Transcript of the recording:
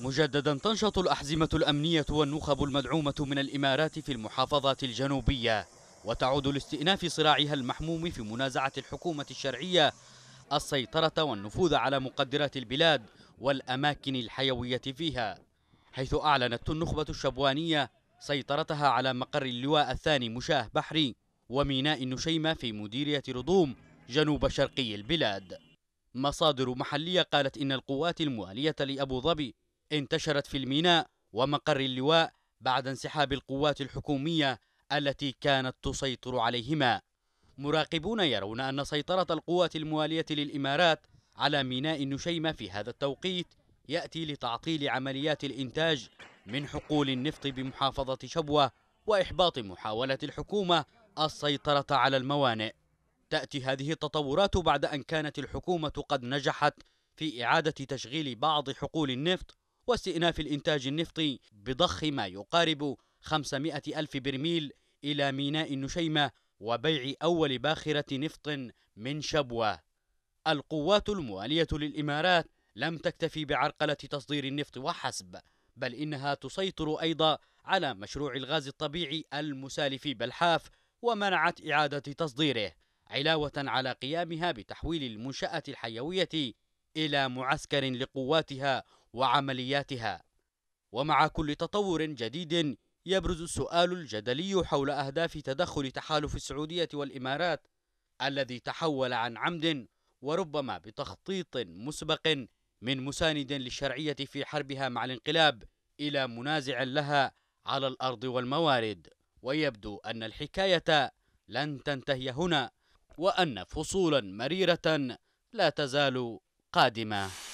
مجددا تنشط الأحزمة الأمنية والنخب المدعومة من الإمارات في المحافظات الجنوبية وتعود لاستئناف صراعها المحموم في منازعة الحكومة الشرعية السيطرة والنفوذ على مقدرات البلاد والأماكن الحيوية فيها حيث أعلنت النخبة الشبوانية سيطرتها على مقر اللواء الثاني مشاه بحري وميناء النشيمة في مديرية رضوم جنوب شرقي البلاد مصادر محلية قالت إن القوات الموالية لأبو ظبي انتشرت في الميناء ومقر اللواء بعد انسحاب القوات الحكومية التي كانت تسيطر عليهما مراقبون يرون أن سيطرة القوات الموالية للإمارات على ميناء النشيمة في هذا التوقيت يأتي لتعطيل عمليات الإنتاج من حقول النفط بمحافظة شبوة وإحباط محاولة الحكومة السيطرة على الموانئ تأتي هذه التطورات بعد أن كانت الحكومة قد نجحت في إعادة تشغيل بعض حقول النفط واستئناف الإنتاج النفطي بضخ ما يقارب 500 ألف برميل إلى ميناء النشيمة وبيع أول باخرة نفط من شبوة القوات الموالية للإمارات لم تكتفي بعرقلة تصدير النفط وحسب بل إنها تسيطر أيضا على مشروع الغاز الطبيعي المسال في بلحاف ومنعت إعادة تصديره علاوة على قيامها بتحويل المنشأة الحيوية إلى معسكر لقواتها وعملياتها ومع كل تطور جديد يبرز السؤال الجدلي حول أهداف تدخل تحالف السعودية والإمارات الذي تحول عن عمد وربما بتخطيط مسبق من مساند للشرعية في حربها مع الانقلاب إلى منازع لها على الأرض والموارد ويبدو أن الحكاية لن تنتهي هنا وأن فصولا مريرة لا تزال قادمة